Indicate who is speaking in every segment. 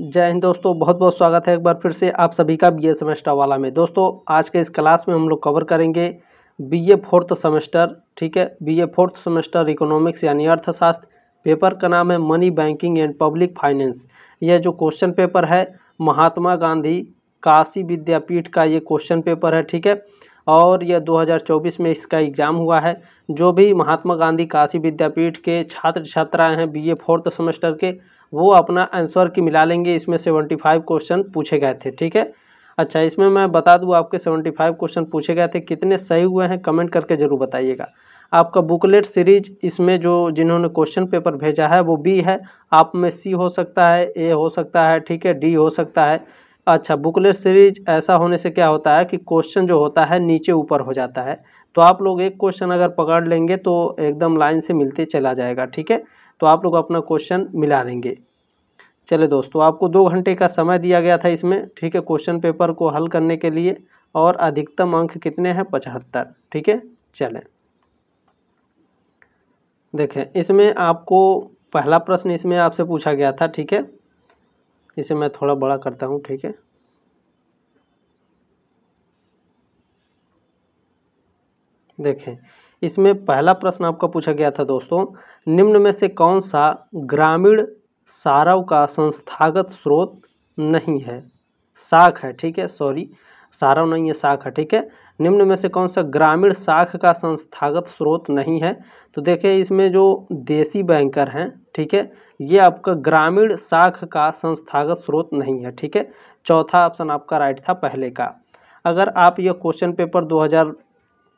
Speaker 1: जय हिंद दोस्तों बहुत बहुत स्वागत है एक बार फिर से आप सभी का बीए सेमेस्टर वाला में दोस्तों आज के इस क्लास में हम लोग कवर करेंगे बीए फोर्थ सेमेस्टर ठीक है बीए फोर्थ सेमेस्टर इकोनॉमिक्स यानी अर्थशास्त्र पेपर का नाम है money banking and public finance यह जो क्वेश्चन पेपर है महात्मा गांधी काशी विद्यापीठ का ये क्वेश्चन पेपर है ठीक है और यह 2024 में इसका एग्ज़ाम हुआ है जो भी महात्मा गांधी काशी विद्यापीठ के छात्र छात्राएँ हैं बीए फोर्थ सेमेस्टर के वो अपना आंसर की मिला लेंगे इसमें सेवेंटी फाइव क्वेश्चन पूछे गए थे ठीक है अच्छा इसमें मैं बता दूँ आपके सेवेंटी फाइव क्वेश्चन पूछे गए थे कितने सही हुए हैं कमेंट करके ज़रूर बताइएगा आपका बुकलेट सीरीज इसमें जो जिन्होंने क्वेश्चन पेपर भेजा है वो बी है आप में सी हो सकता है ए हो सकता है ठीक है डी हो सकता है अच्छा बुकलेट सीरीज ऐसा होने से क्या होता है कि क्वेश्चन जो होता है नीचे ऊपर हो जाता है तो आप लोग एक क्वेश्चन अगर पकड़ लेंगे तो एकदम लाइन से मिलते चला जाएगा ठीक है तो आप लोग अपना क्वेश्चन मिला लेंगे चले दोस्तों आपको दो घंटे का समय दिया गया था इसमें ठीक है क्वेश्चन पेपर को हल करने के लिए और अधिकतम अंक कितने हैं पचहत्तर ठीक है चलें देखें इसमें आपको पहला प्रश्न इसमें आपसे पूछा गया था ठीक है इसे मैं थोड़ा बड़ा करता हूँ ठीक है देखें इसमें पहला प्रश्न आपका पूछा गया था दोस्तों निम्न में से कौन सा ग्रामीण सारव का संस्थागत स्रोत नहीं है साख है ठीक है सॉरी सारव नहीं है साख है ठीक है निम्न में से कौन सा ग्रामीण साख का संस्थागत स्रोत नहीं है तो देखिए इसमें जो देसी बैंकर हैं ठीक है ये आपका ग्रामीण साख का संस्थागत स्रोत नहीं है ठीक है चौथा ऑप्शन आपका राइट था पहले का अगर आप यह क्वेश्चन पेपर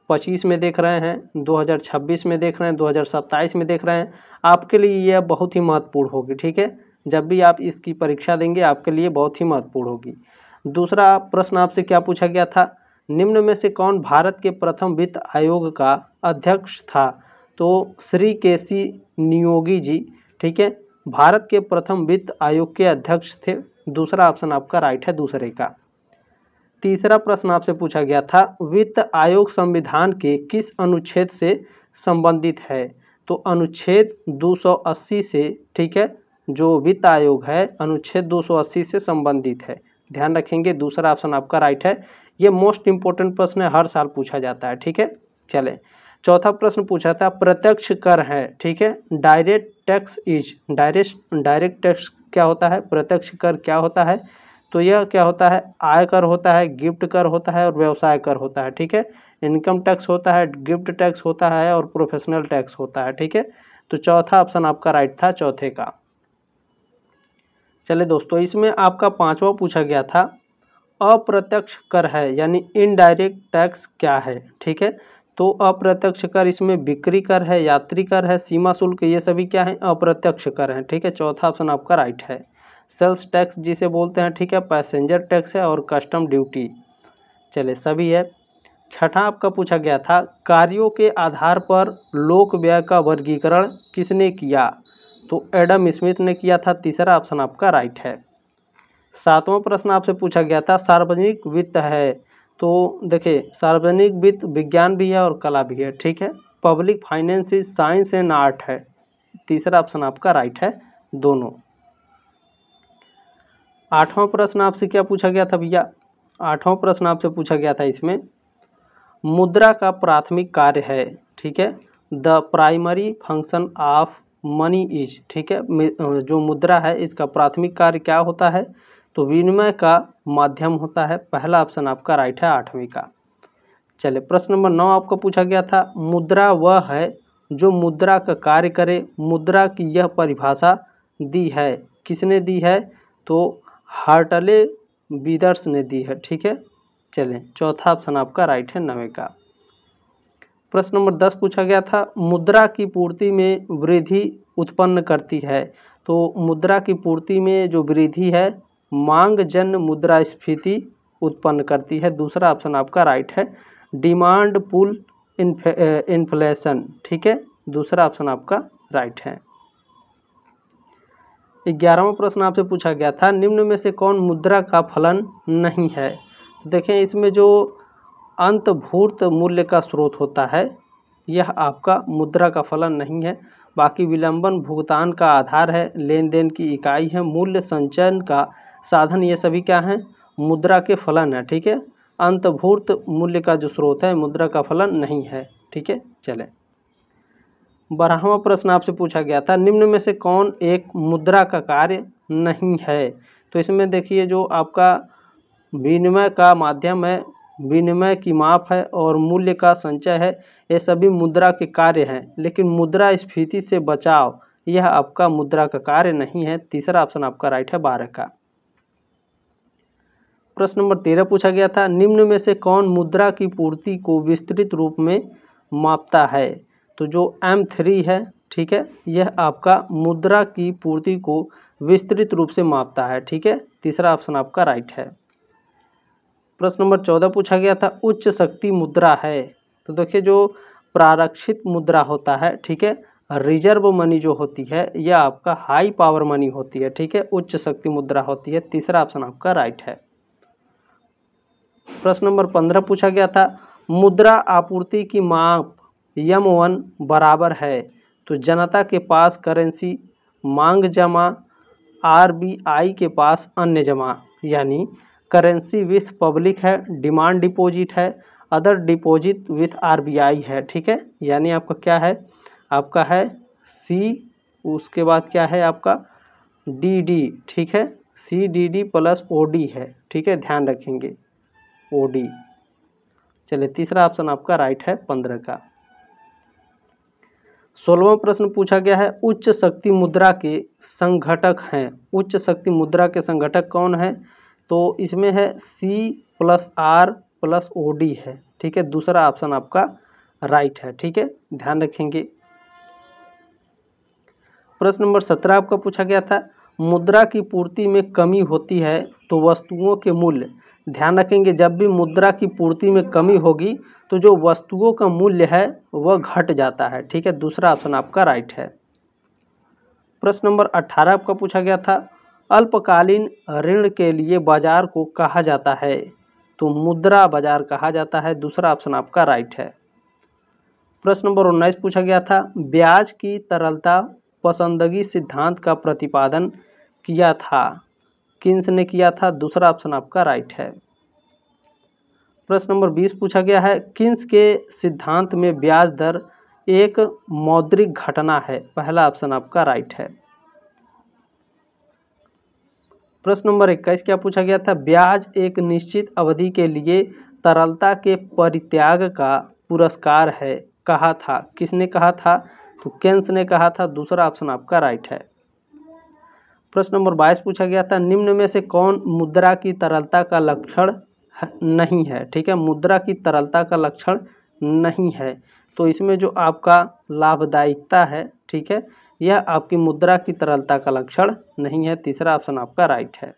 Speaker 1: पच्चीस में देख रहे हैं 2026 में देख रहे हैं 2027 में देख रहे हैं आपके लिए यह बहुत ही महत्वपूर्ण होगी ठीक है जब भी आप इसकी परीक्षा देंगे आपके लिए बहुत ही महत्वपूर्ण होगी दूसरा प्रश्न आपसे क्या पूछा गया था निम्न में से कौन भारत के प्रथम वित्त आयोग का अध्यक्ष था तो श्री के सी नियोगी जी ठीक है भारत के प्रथम वित्त आयोग के अध्यक्ष थे दूसरा ऑप्शन आपका राइट है दूसरे का तीसरा प्रश्न आपसे पूछा गया था वित्त आयोग संविधान के किस अनुच्छेद से संबंधित है तो अनुच्छेद 280 से ठीक है जो वित्त आयोग है अनुच्छेद 280 से संबंधित है ध्यान रखेंगे दूसरा ऑप्शन आपका राइट है ये मोस्ट इंपॉर्टेंट प्रश्न हर साल पूछा जाता है ठीक है चले चौथा प्रश्न पूछा था प्रत्यक्ष कर है ठीक है direct tax is direct direct tax क्या होता है प्रत्यक्ष कर क्या होता है तो यह क्या होता है आय कर होता है गिफ्ट कर होता है और व्यवसाय कर होता है ठीक है इनकम टैक्स होता है गिफ्ट टैक्स होता है और प्रोफेशनल टैक्स होता है ठीक है तो चौथा ऑप्शन आपका राइट था चौथे का चले दोस्तों इसमें आपका पांचवा पूछा गया था अप्रत्यक्ष कर है यानी इनडायरेक्ट टैक्स क्या है ठीक है तो अप्रत्यक्ष कर इसमें बिक्री कर है यात्री कर है सीमा शुल्क ये सभी क्या है अप्रत्यक्ष कर है ठीक है चौथा ऑप्शन आपका राइट है सेल्स टैक्स जिसे बोलते हैं ठीक है पैसेंजर टैक्स है और कस्टम ड्यूटी चले सभी है छठा आपका पूछा गया था कार्यों के आधार पर लोक व्यय का वर्गीकरण किसने किया तो एडम स्मिथ ने किया था तीसरा ऑप्शन आपका राइट है सातवां प्रश्न आपसे पूछा गया था सार्वजनिक वित्त है तो देखिए सार्वजनिक वित्त विज्ञान भी है और कला भी है ठीक है public finance is science and art है तीसरा ऑप्शन आपका राइट है दोनों आठवां प्रश्न आपसे क्या पूछा गया था भैया आठवां प्रश्न आपसे पूछा गया था इसमें मुद्रा का प्राथमिक कार्य है ठीक है the primary function of money is ठीक है जो मुद्रा है इसका प्राथमिक कार्य क्या होता है तो विनिमय का माध्यम होता है पहला ऑप्शन आपका राइट है आठवीं का चले प्रश्न नंबर नौ आपको पूछा गया था मुद्रा वह है जो मुद्रा का कार्य करे मुद्रा की यह परिभाषा दी है किसने दी है तो हार्टले बीदर्स ने दी है ठीक है चलें चौथा ऑप्शन आपका राइट है नवे का प्रश्न नंबर दस पूछा गया था मुद्रा की पूर्ति में वृद्धि उत्पन्न करती है तो मुद्रा की पूर्ति में जो वृद्धि है मांग जन मुद्रास्फीति उत्पन्न करती है दूसरा ऑप्शन आपका राइट है डिमांड पुल इन्फ्लेशन ठीक है दूसरा ऑप्शन आपका राइट है ग्यारहवा प्रश्न आपसे पूछा गया था निम्न में से कौन मुद्रा का फलन नहीं है तो देखें इसमें जो अंतभूर्त मूल्य का स्रोत होता है यह आपका मुद्रा का फलन नहीं है बाकी विलंबन भुगतान का आधार है लेन देन की इकाई है मूल्य संचयन का साधन ये सभी क्या हैं मुद्रा के फलन है ठीक है अंतभूर्त मूल्य का जो स्रोत है मुद्रा का फलन नहीं है ठीक है चलें बारहवा प्रश्न आपसे पूछा गया था निम्न में से कौन एक मुद्रा का कार्य नहीं है तो इसमें देखिए जो आपका विनिमय का माध्यम है विनिमय की माप है और मूल्य का संचय है ये सभी मुद्रा के कार्य हैं लेकिन मुद्रा स्फीति से बचाव यह आपका मुद्रा का कार्य नहीं है तीसरा ऑप्शन आपका राइट है बारह का प्रश्न नंबर तेरह पूछा गया था निम्न में से कौन मुद्रा की पूर्ति को विस्तृत रूप में मापता है तो जो एम थ्री है ठीक है यह आपका मुद्रा की पूर्ति को विस्तृत रूप से मापता है ठीक है तीसरा ऑप्शन आपका राइट है प्रश्न नंबर चौदह पूछा गया था उच्च शक्ति मुद्रा है तो देखिए जो प्रारक्षित मुद्रा होता है ठीक है रिजर्व मनी जो होती है यह आपका हाई पावर मनी होती है ठीक है उच्च शक्ति मुद्रा होती है तीसरा ऑप्शन आपका राइट है प्रश्न नंबर पंद्रह पूछा गया था मुद्रा आपूर्ति की माप यम वन बराबर है तो जनता के पास करेंसी मांग जमा आरबीआई के पास अन्य जमा यानी करेंसी विथ पब्लिक है डिमांड डिपॉजिट है अदर डिपॉजिट विथ आरबीआई है ठीक है यानी आपका क्या है आपका है सी उसके बाद क्या है आपका डी डी ठीक है C D D plus O D है ठीक है ध्यान रखेंगे ओ डी चलिए तीसरा ऑप्शन आपका राइट है पंद्रह का सोलहवा प्रश्न पूछा गया है उच्च शक्ति मुद्रा के संगठक हैं उच्च शक्ति मुद्रा के संगठक कौन है तो इसमें है C plus R plus O D है ठीक है दूसरा ऑप्शन आपका राइट है ठीक है ध्यान रखेंगे प्रश्न नंबर सत्रह आपका पूछा गया था मुद्रा की पूर्ति में कमी होती है तो वस्तुओं के मूल्य ध्यान रखेंगे जब भी मुद्रा की पूर्ति में कमी होगी तो जो वस्तुओं का मूल्य है वह घट जाता है ठीक है दूसरा ऑप्शन आपका राइट है प्रश्न नंबर अट्ठारह आपका पूछा गया था अल्पकालीन ऋण के लिए बाजार को कहा जाता है तो मुद्रा बाजार कहा जाता है दूसरा ऑप्शन आपका राइट है प्रश्न नंबर उन्नीस पूछा गया था ब्याज की तरलता पसंदगी सिद्धांत का प्रतिपादन किया था किन्स ने किया था दूसरा ऑप्शन आपका राइट है प्रश्न नंबर बीस पूछा गया है किन्स के सिद्धांत में ब्याज दर एक मौद्रिक घटना है पहला ऑप्शन आपका राइट है प्रश्न नंबर इक्कीस क्या पूछा गया था ब्याज एक निश्चित अवधि के लिए तरलता के परित्याग का पुरस्कार है कहा था किसने कहा था तो केन्स ने कहा था दूसरा ऑप्शन आपका राइट है प्रश्न नंबर बाईस पूछा गया था निम्न में से कौन मुद्रा की तरलता का लक्षण नहीं है ठीक है मुद्रा की तरलता का लक्षण नहीं है तो इसमें जो आपका लाभदायिकता है ठीक है यह आपकी मुद्रा की तरलता का लक्षण नहीं है तीसरा ऑप्शन आपका राइट है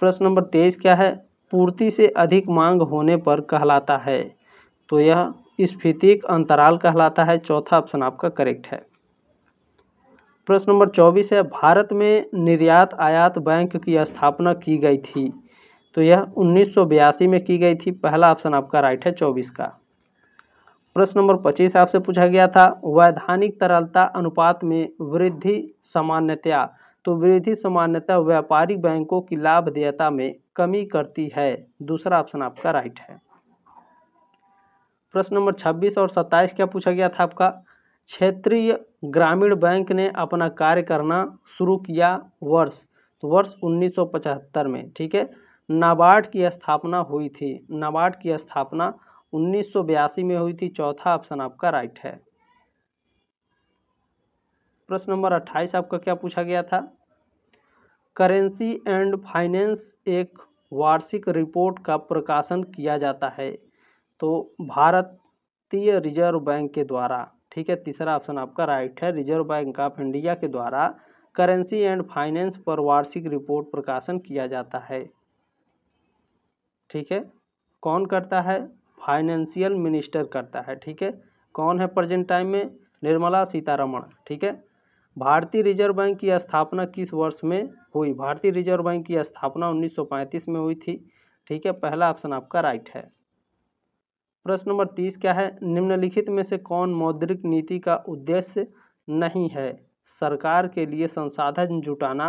Speaker 1: प्रश्न नंबर तेईस क्या है पूर्ति से अधिक मांग होने पर कहलाता है तो यह स्फीतिक अंतराल कहलाता है चौथा ऑप्शन आपका करेक्ट है प्रश्न नंबर चौबीस है भारत में निर्यात आयात बैंक की स्थापना की गई थी तो यह उन्नीस में की गई थी पहला ऑप्शन आपका राइट है चौबीस का प्रश्न नंबर पच्चीस आपसे पूछा गया था वैधानिक तरलता अनुपात में वृद्धि सामान्यतया तो वृद्धि सामान्यतः व्यापारिक बैंकों की लाभ देयता में कमी करती है दूसरा ऑप्शन आपका राइट है प्रश्न नंबर 26 और 27 क्या पूछा गया था आपका क्षेत्रीय ग्रामीण बैंक ने अपना कार्य करना शुरू किया वर्ष तो वर्ष 1975 में ठीक है नाबार्ड की स्थापना हुई थी नाबार्ड की स्थापना उन्नीस में हुई थी चौथा ऑप्शन आपका राइट है प्रश्न नंबर 28 आपका क्या पूछा गया था करेंसी एंड फाइनेंस एक वार्षिक रिपोर्ट का प्रकाशन किया जाता है तो भारतीय रिजर्व बैंक के द्वारा ठीक है तीसरा ऑप्शन आपका राइट है रिजर्व बैंक ऑफ इंडिया के द्वारा करेंसी एंड फाइनेंस पर वार्षिक रिपोर्ट प्रकाशन किया जाता है ठीक है कौन करता है फाइनेंशियल मिनिस्टर करता है ठीक है कौन है प्रेजेंट टाइम में निर्मला सीतारमण ठीक है भारतीय रिजर्व बैंक की स्थापना किस वर्ष में हुई भारतीय रिजर्व बैंक की स्थापना 1935 में हुई थी ठीक है पहला ऑप्शन आपका राइट है प्रश्न नंबर तीस क्या है निम्नलिखित में से कौन मौद्रिक नीति का उद्देश्य नहीं है सरकार के लिए संसाधन जुटाना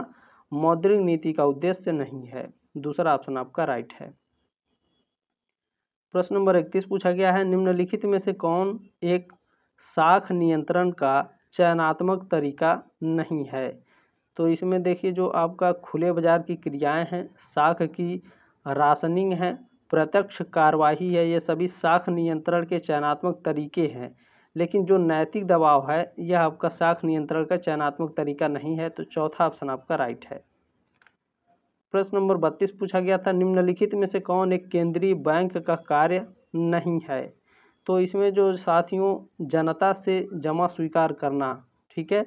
Speaker 1: मौद्रिक नीति का उद्देश्य नहीं है दूसरा ऑप्शन आपका राइट है प्रश्न नंबर इकतीस पूछा गया है निम्नलिखित में से कौन एक साख नियंत्रण का चयनात्मक तरीका नहीं है तो इसमें देखिए जो आपका खुले बाजार की क्रियाएं हैं साख की राशनिंग है प्रत्यक्ष कार्यवाही है ये सभी साख नियंत्रण के चयनात्मक तरीके हैं लेकिन जो नैतिक दबाव है यह आपका साख नियंत्रण का चयनात्मक तरीका नहीं है तो चौथा ऑप्शन आपका राइट है प्रश्न नंबर बत्तीस पूछा गया था निम्नलिखित में से कौन एक केंद्रीय बैंक का कार्य नहीं है तो इसमें जो साथियों जनता से जमा स्वीकार करना ठीक है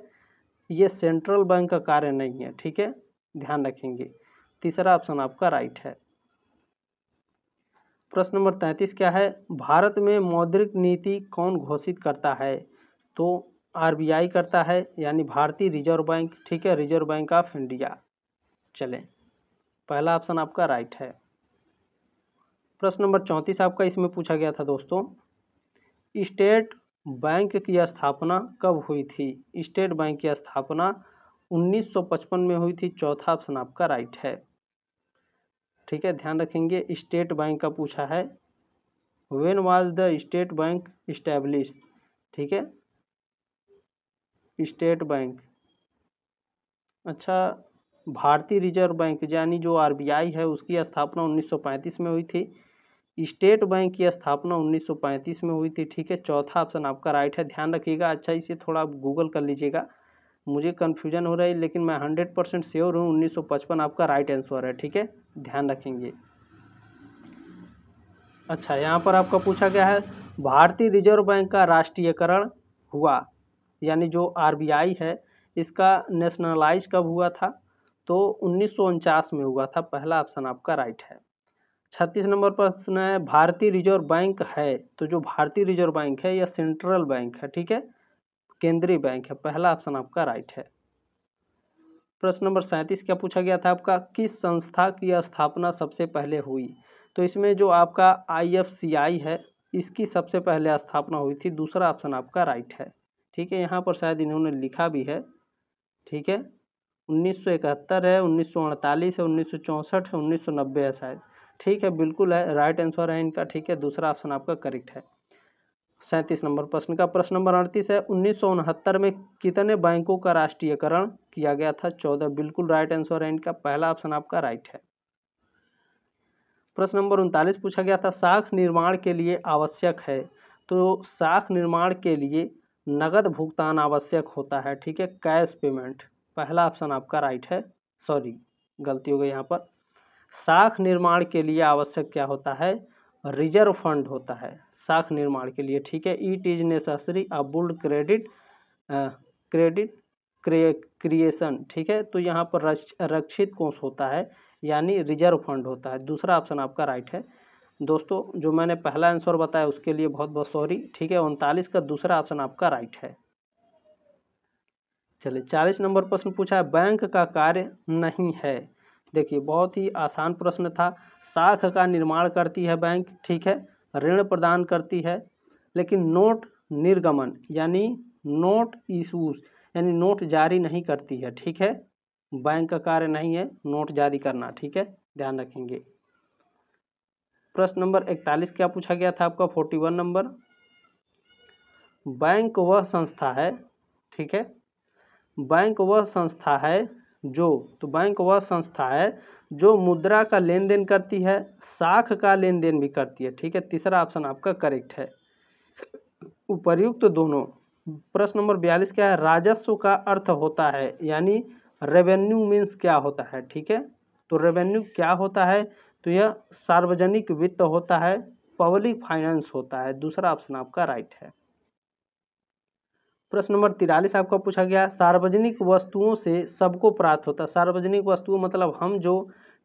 Speaker 1: ये सेंट्रल बैंक का कार्य नहीं है ठीक है ध्यान रखेंगे तीसरा ऑप्शन आपका राइट है प्रश्न नंबर तैंतीस क्या है भारत में मौद्रिक नीति कौन घोषित करता है तो आरबीआई करता है यानी भारतीय रिजर्व बैंक ठीक है रिजर्व बैंक ऑफ इंडिया चलें पहला ऑप्शन आपका राइट है प्रश्न नंबर चौंतीस आपका इसमें पूछा गया था दोस्तों स्टेट बैंक की स्थापना कब हुई थी स्टेट बैंक की स्थापना 1955 में हुई थी चौथा ऑप्शन आपका राइट है ठीक है ध्यान रखेंगे स्टेट बैंक का पूछा है when was the State Bank establish ठीक है स्टेट बैंक अच्छा भारतीय रिजर्व बैंक यानी जो आरबीआई है उसकी स्थापना 1935 में हुई थी स्टेट बैंक की स्थापना 1935 में हुई थी ठीक है चौथा ऑप्शन आपका राइट है ध्यान रखिएगा अच्छा इसे थोड़ा आप गूगल कर लीजिएगा मुझे कन्फ्यूजन हो रहा है लेकिन मैं हंड्रेड परसेंट श्योर हूँ उन्नीस सौ पचपन आपका राइट आंसर है ठीक है ध्यान रखेंगे अच्छा यहाँ पर आपका पूछा गया है भारतीय रिजर्व बैंक का राष्ट्रीयकरण हुआ यानी जो आरबीआई है इसका नेशनलाइज कब हुआ था तो उन्नीस में हुआ था पहला ऑप्शन आपका राइट है छत्तीस नंबर प्रश्न है भारतीय रिजर्व बैंक है तो जो भारतीय रिजर्व बैंक है या सेंट्रल बैंक है ठीक है केंद्रीय बैंक है पहला ऑप्शन आपका राइट है प्रश्न नंबर सैंतीस क्या पूछा गया था आपका किस संस्था की स्थापना सबसे पहले हुई तो इसमें जो आपका आई है इसकी सबसे पहले स्थापना हुई थी दूसरा ऑप्शन आपका राइट है ठीक है यहाँ पर शायद इन्होंने लिखा भी है ठीक है 1971 है 1948 है 1964 है 1990 है शायद ठीक है बिल्कुल है राइट आंसर है इनका ठीक है दूसरा ऑप्शन आपका करेक्ट है सैंतीस नंबर प्रश्न का प्रश्न नंबर अड़तीस है उन्नीस में कितने बैंकों का राष्ट्रीयकरण किया गया था चौदह बिल्कुल राइट आंसर है इनका पहला ऑप्शन आपका राइट है प्रश्न नंबर उनतालीस पूछा गया था साख निर्माण के लिए आवश्यक है तो साख निर्माण के लिए नगद भुगतान आवश्यक होता है ठीक है कैश पेमेंट पहला ऑप्शन आपका राइट है सॉरी गलती हो गई यहाँ पर साख निर्माण के लिए आवश्यक क्या होता है रिजर्व फंड होता है साख निर्माण के लिए ठीक है it is necessary a build credit credit creation ठीक है तो यहाँ पर रक्षित कोष होता है यानी रिजर्व फंड होता है दूसरा ऑप्शन आपका राइट है दोस्तों जो मैंने पहला आंसर बताया उसके लिए बहुत बहुत सॉरी ठीक है उनतालीस का दूसरा ऑप्शन आपका राइट है चलिए चालीस नंबर प्रश्न पूछा है बैंक का कार्य नहीं है देखिए बहुत ही आसान प्रश्न था साख का निर्माण करती है बैंक ठीक है ऋण प्रदान करती है लेकिन नोट निर्गमन यानी नोट इशूज यानी नोट जारी नहीं करती है ठीक है बैंक का कार्य नहीं है नोट जारी करना ठीक है ध्यान रखेंगे प्रश्न नंबर इकतालीस क्या पूछा गया था आपका फोर्टी वन नंबर बैंक वह संस्था है ठीक है बैंक वह संस्था है जो तो बैंक वह संस्था है जो मुद्रा का लेन देन करती है साख का लेन देन भी करती है ठीक है तीसरा ऑप्शन आपका करेक्ट है उपर्युक्त तो दोनों प्रश्न नंबर बयालीस क्या है राजस्व का अर्थ होता है यानी रेवेन्यू मीन्स क्या होता है ठीक है तो रेवेन्यू क्या होता है तो यह सार्वजनिक वित्त होता है पब्लिक फाइनेंस होता है दूसरा ऑप्शन आपका राइट है प्रश्न नंबर तिरालीस आपका पूछा गया सार्वजनिक वस्तुओं से सबको प्राप्त होता है सार्वजनिक वस्तुओं मतलब हम जो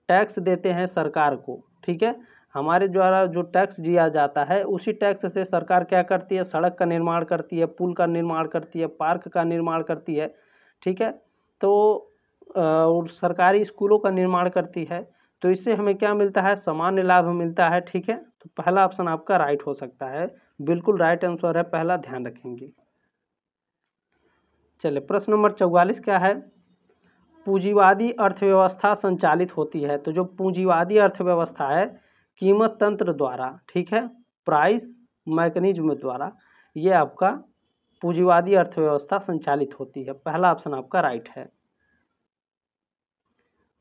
Speaker 1: टैक्स देते हैं सरकार को ठीक है हमारे द्वारा जो टैक्स दिया जाता है उसी टैक्स से सरकार क्या करती है सड़क का निर्माण करती है पुल का निर्माण करती है पार्क का निर्माण करती है ठीक है तो और सरकारी स्कूलों का निर्माण करती है तो इससे हमें क्या मिलता है सामान्य लाभ मिलता है ठीक है तो पहला ऑप्शन आपका राइट हो सकता है बिल्कुल राइट आंसर है पहला ध्यान रखेंगे चलिए प्रश्न नंबर चौवालीस क्या है पूंजीवादी अर्थव्यवस्था संचालित होती है तो जो पूंजीवादी अर्थव्यवस्था है कीमत तंत्र द्वारा ठीक है प्राइस मैकेनिज्म द्वारा ये आपका पूंजीवादी अर्थव्यवस्था संचालित होती है पहला ऑप्शन आपका राइट है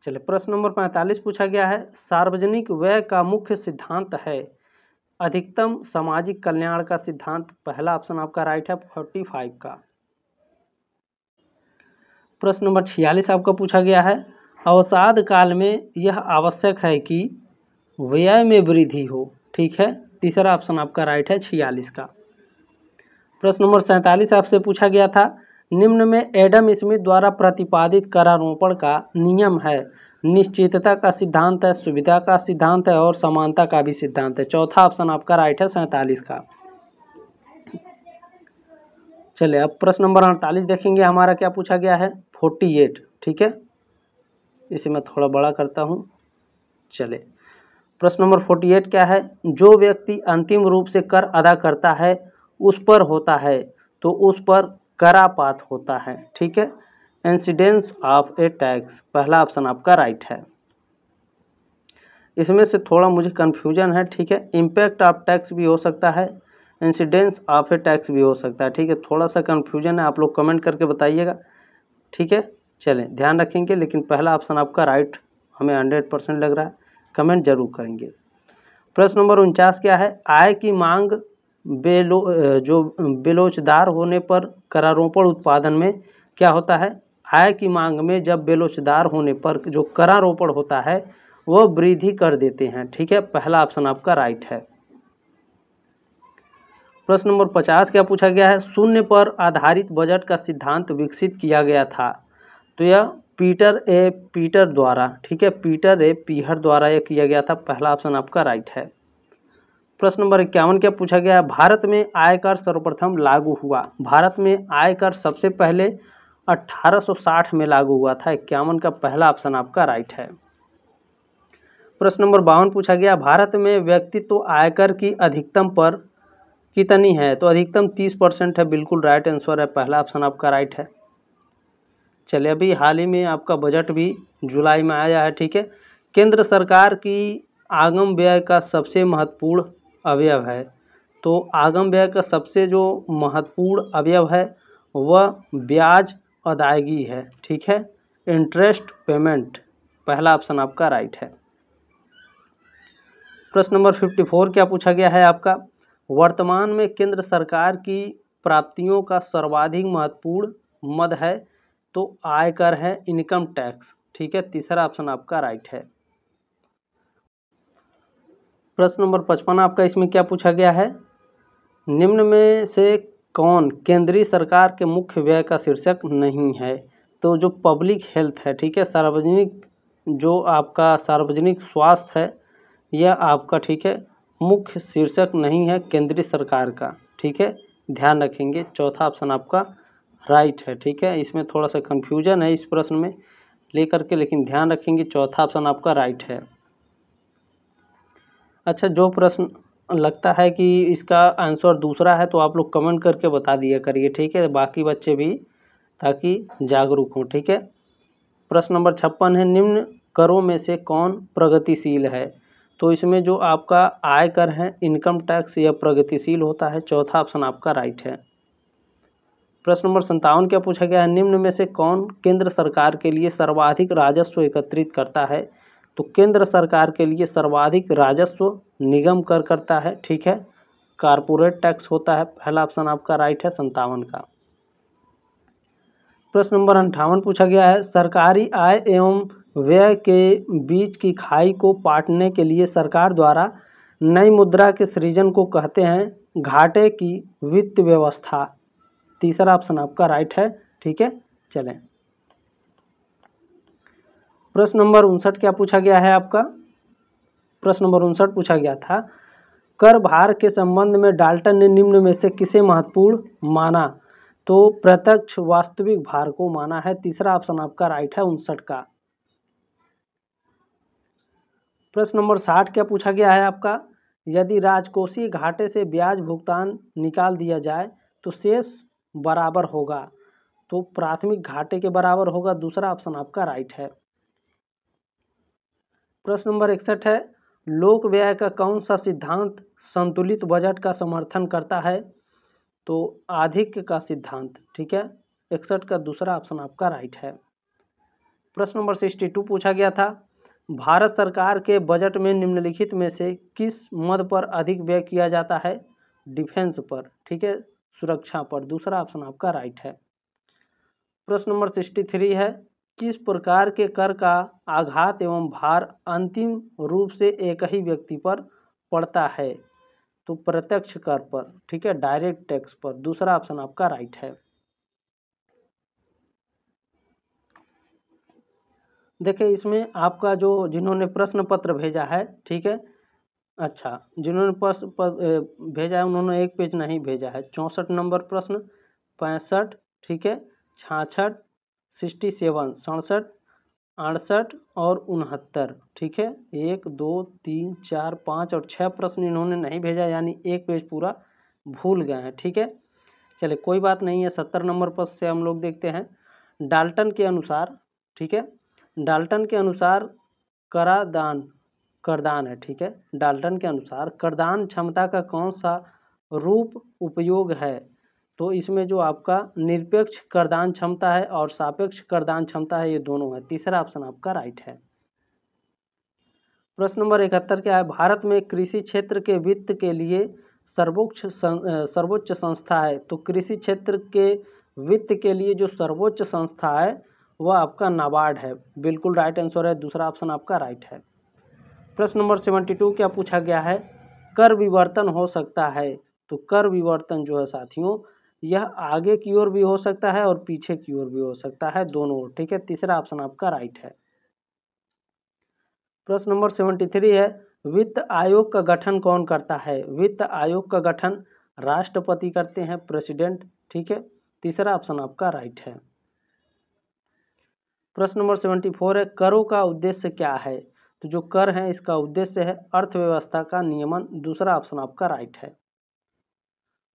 Speaker 1: चलिए प्रश्न नंबर पैंतालीस पूछा गया है सार्वजनिक व्यय का मुख्य सिद्धांत है अधिकतम सामाजिक कल्याण का सिद्धांत पहला ऑप्शन आपका राइट है फोर्टी फाइव का प्रश्न नंबर छियालीस आपका पूछा गया है अवसाद काल में यह आवश्यक है कि व्यय में वृद्धि हो ठीक है तीसरा ऑप्शन आपका राइट है छियालीस का प्रश्न नंबर सैंतालीस आपसे पूछा गया था निम्न में एडम स्मिथ द्वारा प्रतिपादित करारोपण का नियम है निश्चितता का सिद्धांत है सुविधा का सिद्धांत है और समानता का भी सिद्धांत है चौथा ऑप्शन आपका राइट है सैंतालीस का चले अब प्रश्न नंबर अड़तालीस देखेंगे हमारा क्या पूछा गया है फोर्टी एट ठीक है इसे मैं थोड़ा बड़ा करता हूँ चले प्रश्न नंबर फोर्टी एट क्या है जो व्यक्ति अंतिम रूप से कर अदा करता है उस पर होता है तो उस पर करापात होता है ठीक है इंसिडेंस ऑफ ए टैक्स पहला ऑप्शन आपका राइट है इसमें से थोड़ा मुझे कन्फ्यूजन है ठीक है इम्पैक्ट ऑफ टैक्स भी हो सकता है इंसिडेंस ऑफ ए टैक्स भी हो सकता है ठीक है थोड़ा सा कन्फ्यूजन है आप लोग कमेंट करके बताइएगा ठीक है चलें ध्यान रखेंगे लेकिन पहला ऑप्शन आपका राइट हमें हंड्रेड परसेंट लग रहा है कमेंट जरूर करेंगे प्रश्न नंबर उनचास क्या है आय की मांग बेलो जो बेलोचदार होने पर करारोपण उत्पादन में क्या होता है आय की मांग में जब बेलोचदार होने पर जो करारोपण होता है वह वृद्धि कर देते हैं ठीक है पहला ऑप्शन आपका राइट है प्रश्न नंबर पचास क्या पूछा गया है शून्य पर आधारित बजट का सिद्धांत विकसित किया गया था तो यह पीटर ए पीटर द्वारा ठीक है पीटर ए पीहर द्वारा यह किया गया था पहला ऑप्शन आपका राइट है प्रश्न नंबर इक्यावन क्या पूछा गया है भारत में आयकर सर्वप्रथम लागू हुआ भारत में आयकर सबसे पहले 1860 में लागू हुआ था इक्यावन का पहला ऑप्शन आपका राइट है प्रश्न नंबर बावन पूछा गया भारत में व्यक्तित्व आयकर की अधिकतम पर कितनी है तो अधिकतम तीस परसेंट है बिल्कुल राइट आंसर है पहला ऑप्शन आपका राइट है चलिए अभी हाल ही में आपका बजट भी जुलाई में आया है ठीक है केंद्र सरकार की आगम व्यय का सबसे महत्वपूर्ण अवयव है तो आगम व्यय का सबसे जो महत्वपूर्ण अवयव है वह ब्याज अदायगी है ठीक है इंटरेस्ट पेमेंट पहला ऑप्शन आपका राइट है प्रश्न नंबर फिफ्टी फोर क्या पूछा गया है आपका वर्तमान में केंद्र सरकार की प्राप्तियों का सर्वाधिक महत्वपूर्ण मद है तो आयकर है इनकम टैक्स ठीक है तीसरा ऑप्शन आपका राइट है प्रश्न नंबर पचपन आपका इसमें क्या पूछा गया है निम्न में से कौन केंद्रीय सरकार के मुख्य व्यय का शीर्षक नहीं है तो जो पब्लिक हेल्थ है ठीक है सार्वजनिक जो आपका सार्वजनिक स्वास्थ्य है यह आपका ठीक है मुख्य शीर्षक नहीं है केंद्रीय सरकार का ठीक है ध्यान रखेंगे चौथा ऑप्शन आपका राइट है ठीक है इसमें थोड़ा सा कन्फ्यूजन है इस प्रश्न में लेकर के लेकिन ध्यान रखेंगे चौथा ऑप्शन आपका राइट है अच्छा जो प्रश्न लगता है कि इसका आंसर दूसरा है तो आप लोग कमेंट करके बता दिया करिए ठीक है बाकी बच्चे भी ताकि जागरूक हों ठीक है प्रश्न नंबर छप्पन है निम्न करों में से कौन प्रगतिशील है तो इसमें जो आपका आय कर है इनकम टैक्स यह प्रगतिशील होता है चौथा ऑप्शन आपका राइट है प्रश्न नंबर संतावन क्या पूछा गया है निम्न में से कौन केंद्र सरकार के लिए सर्वाधिक राजस्व एकत्रित करता है तो केंद्र सरकार के लिए सर्वाधिक राजस्व निगम कर करता है ठीक है कारपोरेट टैक्स होता है पहला ऑप्शन आपका राइट है संतावन का प्रश्न नंबर अंठावन पूछा गया है सरकारी आय एवं व्यय के बीच की खाई को पाटने के लिए सरकार द्वारा नई मुद्रा के सृजन को कहते हैं घाटे की वित्त व्यवस्था तीसरा ऑप्शन आपका राइट है ठीक है चलें प्रश्न नंबर उनसठ क्या पूछा गया है आपका प्रश्न नंबर उनसठ पूछा गया था कर भार के संबंध में डाल्टन ने निम्न में से किसे महत्वपूर्ण माना तो प्रत्यक्ष वास्तविक भार को माना है तीसरा ऑप्शन आपका राइट है उनसठ का प्रश्न नंबर साठ क्या पूछा गया है आपका यदि राजकोषीय घाटे से ब्याज भुगतान निकाल दिया जाए तो शेष बराबर होगा तो प्राथमिक घाटे के बराबर होगा दूसरा ऑप्शन आपका राइट है प्रश्न नंबर इकसठ है लोक व्यय का कौन सा सिद्धांत संतुलित बजट का समर्थन करता है तो आधिक्य का सिद्धांत ठीक है इकसठ का दूसरा ऑप्शन आपका राइट है प्रश्न नंबर सिक्सटी टू पूछा गया था भारत सरकार के बजट में निम्नलिखित में से किस मद पर अधिक व्यय किया जाता है डिफेंस पर ठीक है सुरक्षा पर दूसरा ऑप्शन आपका राइट है प्रश्न नंबर सिक्सटी थ्री है किस प्रकार के कर का आघात एवं भार अंतिम रूप से एक ही व्यक्ति पर पड़ता है तो प्रत्यक्ष कर पर ठीक है डायरेक्ट टैक्स पर दूसरा ऑप्शन आपका राइट है देखिए इसमें आपका जो जिन्होंने प्रश्न पत्र भेजा है ठीक है अच्छा जिन्होंने प्रश्न भेजा है उन्होंने एक पेज नहीं भेजा है चौंसठ नंबर प्रश्न पैंसठ ठीक है छाछठ सिक्सटी सेवन सड़सठ अड़सठ और उनहत्तर ठीक है एक दो तीन चार पाँच और छः प्रश्न इन्होंने नहीं भेजा यानी एक पेज पूरा भूल गए हैं ठीक है चलिए कोई बात नहीं है सत्तर नंबर पद से हम लोग देखते हैं डाल्टन के अनुसार ठीक है डाल्टन के अनुसार करादान करदान है ठीक है डाल्टन के अनुसार करदान क्षमता का कौन सा रूप उपयोग है तो इसमें जो आपका निरपेक्ष करदान क्षमता है और सापेक्ष करदान क्षमता है ये दोनों है तीसरा ऑप्शन आपका राइट है प्रश्न नंबर इकहत्तर क्या है भारत में कृषि क्षेत्र के वित्त के लिए सर्वोच्च सर्वोच्च संस्था है तो कृषि क्षेत्र के वित्त के लिए जो सर्वोच्च संस्था है वह आपका नाबार्ड है बिल्कुल राइट आंसर है दूसरा ऑप्शन आपका राइट है प्रश्न नंबर सेवेंटी टू क्या पूछा गया है कर विवर्तन हो सकता है तो कर विवर्तन जो है साथियों यह आगे की ओर भी हो सकता है और पीछे की ओर भी हो सकता है दोनों ओर ठीक है तीसरा ऑप्शन आपका राइट है प्रश्न नंबर सेवेंटी थ्री है वित्त आयोग का गठन कौन करता है वित्त आयोग का गठन राष्ट्रपति करते हैं प्रेसिडेंट ठीक है तीसरा ऑप्शन आपका राइट है प्रश्न नंबर सेवेंटी फोर है करों का उद्देश्य क्या है तो जो कर है इसका उद्देश्य है अर्थव्यवस्था का नियमन दूसरा ऑप्शन आपका राइट है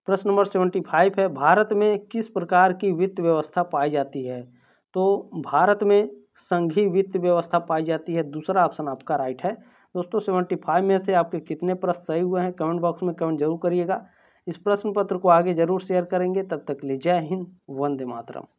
Speaker 1: प्रश्न नंबर सेवेंटी फाइव है भारत में किस प्रकार की वित्त व्यवस्था पाई जाती है तो भारत में संघीय वित्त व्यवस्था पाई जाती है दूसरा ऑप्शन आपका राइट है दोस्तों सेवेंटी फाइव में से आपके कितने प्रश्न सही हुए हैं कमेंट बॉक्स में कमेंट जरूर करिएगा इस प्रश्न पत्र को आगे जरूर शेयर करेंगे तब तक लिए जय हिंद वंदे मातरम